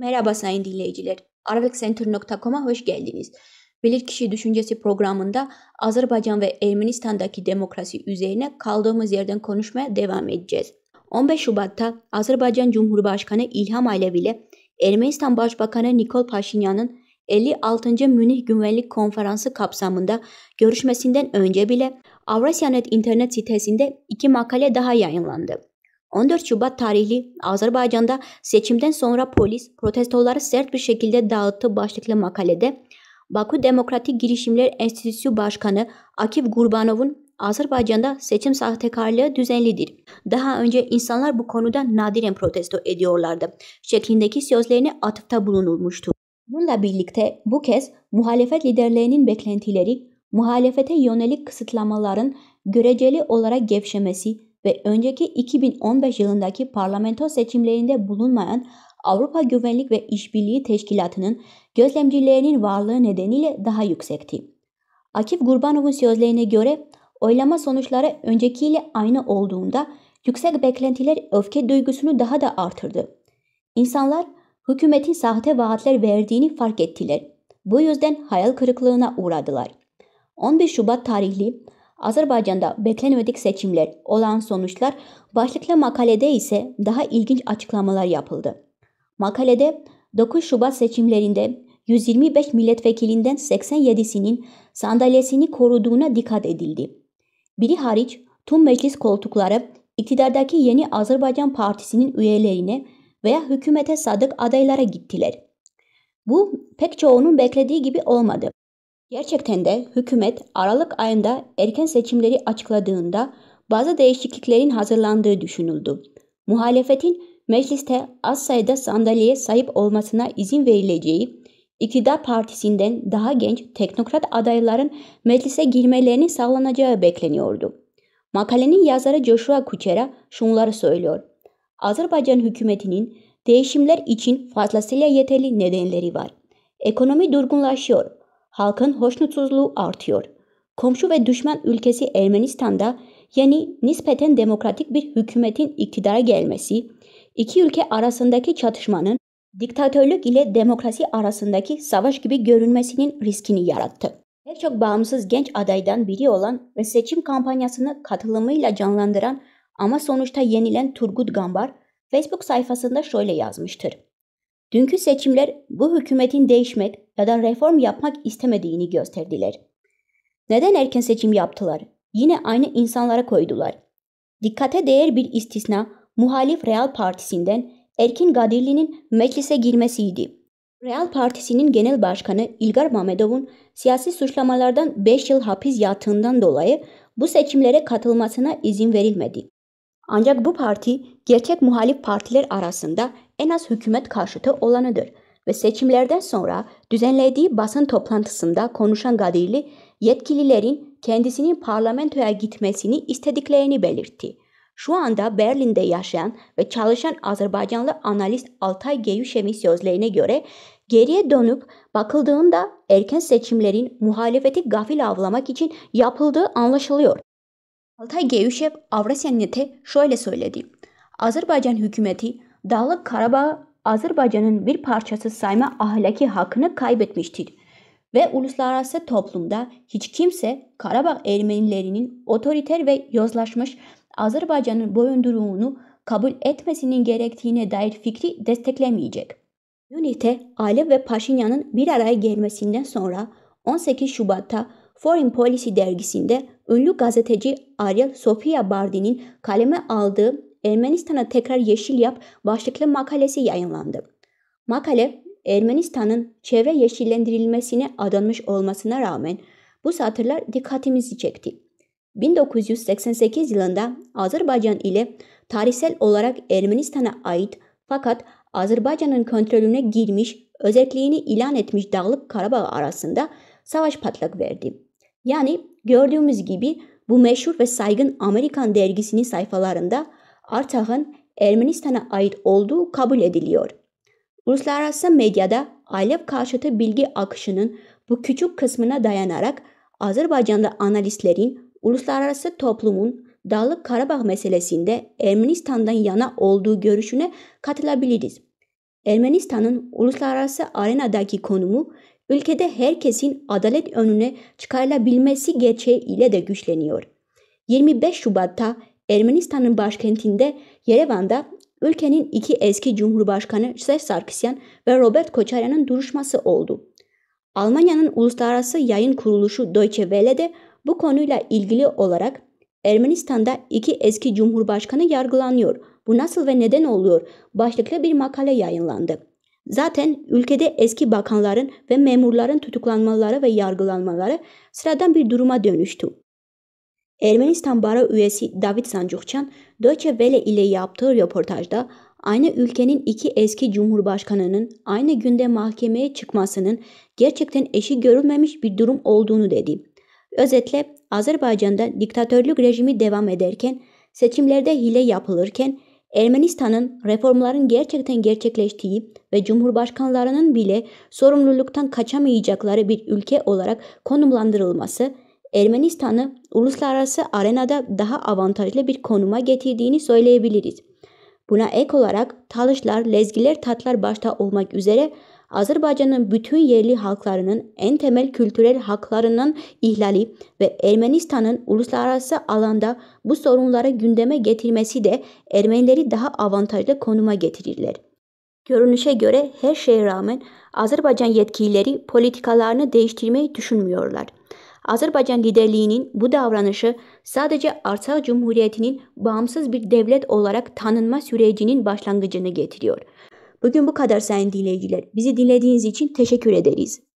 Merhaba sayın dinleyiciler. arvexcenter.com'a hoş geldiniz. Bilirkişi Düşüncesi programında Azerbaycan ve Ermenistan'daki demokrasi üzerine kaldığımız yerden konuşmaya devam edeceğiz. 15 Şubat'ta Azerbaycan Cumhurbaşkanı İlham Aliyev ile Ermenistan Başbakanı Nikol Paşinyan'ın 56. Münih Güvenlik Konferansı kapsamında görüşmesinden önce bile Avrasyanet internet sitesinde iki makale daha yayınlandı. 14 Şubat tarihli Azerbaycan'da seçimden sonra polis protestoları sert bir şekilde dağıttı başlıklı makalede Baku Demokratik Girişimler Enstitüsü Başkanı Akif Gurbanov'un Azerbaycan'da seçim sahtekarlığı düzenlidir. Daha önce insanlar bu konuda nadiren protesto ediyorlardı şeklindeki sözlerine atıfta bulunulmuştu. Bununla birlikte bu kez muhalefet liderlerinin beklentileri muhalefete yönelik kısıtlamaların göreceli olarak gevşemesi ve önceki 2015 yılındaki parlamento seçimlerinde bulunmayan Avrupa Güvenlik ve İşbirliği Teşkilatı'nın gözlemcilerinin varlığı nedeniyle daha yüksekti. Akif Gurbanov'un sözlerine göre oylama sonuçları öncekiyle aynı olduğunda yüksek beklentiler öfke duygusunu daha da artırdı. İnsanlar hükümetin sahte vaatler verdiğini fark ettiler. Bu yüzden hayal kırıklığına uğradılar. 11 Şubat tarihli Azerbaycan'da beklenmedik seçimler olan sonuçlar başlıklı makalede ise daha ilginç açıklamalar yapıldı. Makalede 9 Şubat seçimlerinde 125 milletvekilinden 87'sinin sandalyesini koruduğuna dikkat edildi. Biri hariç tüm meclis koltukları iktidardaki yeni Azerbaycan Partisi'nin üyelerine veya hükümete sadık adaylara gittiler. Bu pek çoğunun beklediği gibi olmadı. Gerçekten de hükümet Aralık ayında erken seçimleri açıkladığında bazı değişikliklerin hazırlandığı düşünüldü. Muhalefetin mecliste az sayıda sandalyeye sahip olmasına izin verileceği, iktidar partisinden daha genç teknokrat adayların meclise girmelerini sağlanacağı bekleniyordu. Makalenin yazarı Joshua Kuchera şunları söylüyor. Azerbaycan hükümetinin değişimler için fazlasıyla yeterli nedenleri var. Ekonomi durgunlaşıyor halkın hoşnutsuzluğu artıyor. Komşu ve düşman ülkesi Ermenistan'da yani nispeten demokratik bir hükümetin iktidara gelmesi, iki ülke arasındaki çatışmanın diktatörlük ile demokrasi arasındaki savaş gibi görünmesinin riskini yarattı. Pek çok bağımsız genç adaydan biri olan ve seçim kampanyasını katılımıyla canlandıran ama sonuçta yenilen Turgut Gambar Facebook sayfasında şöyle yazmıştır. Dünkü seçimler bu hükümetin değişmek, ya da reform yapmak istemediğini gösterdiler. Neden erken seçim yaptılar? Yine aynı insanlara koydular. Dikkate değer bir istisna muhalif Real Partisi'nden Erkin Gadirli'nin meclise girmesiydi. Real Partisi'nin genel başkanı İlgar Mamedov'un siyasi suçlamalardan 5 yıl hapis yattığından dolayı bu seçimlere katılmasına izin verilmedi. Ancak bu parti gerçek muhalif partiler arasında en az hükümet karşıtı olanıdır ve seçimlerden sonra düzenlediği basın toplantısında konuşan Gadirli yetkililerin kendisinin parlamentoya gitmesini istediklerini belirtti. Şu anda Berlin'de yaşayan ve çalışan Azerbaycanlı analist Altay Geyüşem'in sözlerine göre geriye dönüp bakıldığında erken seçimlerin muhalefeti gafil avlamak için yapıldığı anlaşılıyor. Altay Geyüşev Avrasya'nın şöyle söyledi. Azerbaycan hükümeti Dağlık Karabağ Azerbaycan'ın bir parçası sayma ahlaki hakkını kaybetmiştir ve uluslararası toplumda hiç kimse Karabağ Ermenilerinin otoriter ve yozlaşmış Azerbaycan'ın boyunduruğunu kabul etmesinin gerektiğine dair fikri desteklemeyecek. Yunite, Alev ve Paşinyan'ın bir araya gelmesinden sonra 18 Şubat'ta Foreign Policy dergisinde ünlü gazeteci Ariel Sofia Bardi'nin kaleme aldığı Ermenistan'a tekrar yeşil yap başlıklı makalesi yayınlandı. Makale Ermenistan'ın çevre yeşillendirilmesine adanmış olmasına rağmen bu satırlar dikkatimizi çekti. 1988 yılında Azerbaycan ile tarihsel olarak Ermenistan'a ait fakat Azerbaycan'ın kontrolüne girmiş, özelliğini ilan etmiş Dağlık Karabağ arasında savaş patlak verdi. Yani gördüğümüz gibi bu meşhur ve saygın Amerikan dergisinin sayfalarında Artah'ın Ermenistan'a ait olduğu kabul ediliyor. Uluslararası medyada Alev karşıtı bilgi akışının bu küçük kısmına dayanarak Azerbaycanlı analistlerin uluslararası toplumun Dağlık Karabağ meselesinde Ermenistan'dan yana olduğu görüşüne katılabiliriz. Ermenistan'ın uluslararası arenadaki konumu ülkede herkesin adalet önüne çıkarılabilmesi gerçeği ile de güçleniyor. 25 Şubat'ta Ermenistan'ın başkentinde Yerevan'da ülkenin iki eski cumhurbaşkanı Sef Sarkisyan ve Robert Koçaryan'ın duruşması oldu. Almanya'nın uluslararası yayın kuruluşu Deutsche Welle de bu konuyla ilgili olarak Ermenistan'da iki eski cumhurbaşkanı yargılanıyor. Bu nasıl ve neden oluyor? Başlıklı bir makale yayınlandı. Zaten ülkede eski bakanların ve memurların tutuklanmaları ve yargılanmaları sıradan bir duruma dönüştü. Ermenistan Bara üyesi David Sancukçan, Deutsche Welle ile yaptığı röportajda aynı ülkenin iki eski cumhurbaşkanının aynı günde mahkemeye çıkmasının gerçekten eşi görülmemiş bir durum olduğunu dedi. Özetle Azerbaycan'da diktatörlük rejimi devam ederken, seçimlerde hile yapılırken Ermenistan'ın reformların gerçekten gerçekleştiği ve cumhurbaşkanlarının bile sorumluluktan kaçamayacakları bir ülke olarak konumlandırılması Ermenistan'ı uluslararası arenada daha avantajlı bir konuma getirdiğini söyleyebiliriz. Buna ek olarak Talışlar, Lezgiler, Tatlar başta olmak üzere Azerbaycan'ın bütün yerli halklarının en temel kültürel haklarının ihlali ve Ermenistan'ın uluslararası alanda bu sorunları gündeme getirmesi de Ermenileri daha avantajlı konuma getirirler. Görünüşe göre her şeye rağmen Azerbaycan yetkilileri politikalarını değiştirmeyi düşünmüyorlar. Azerbaycan liderliğinin bu davranışı sadece Arsak Cumhuriyeti'nin bağımsız bir devlet olarak tanınma sürecinin başlangıcını getiriyor. Bugün bu kadar sayın dinleyiciler. Bizi dinlediğiniz için teşekkür ederiz.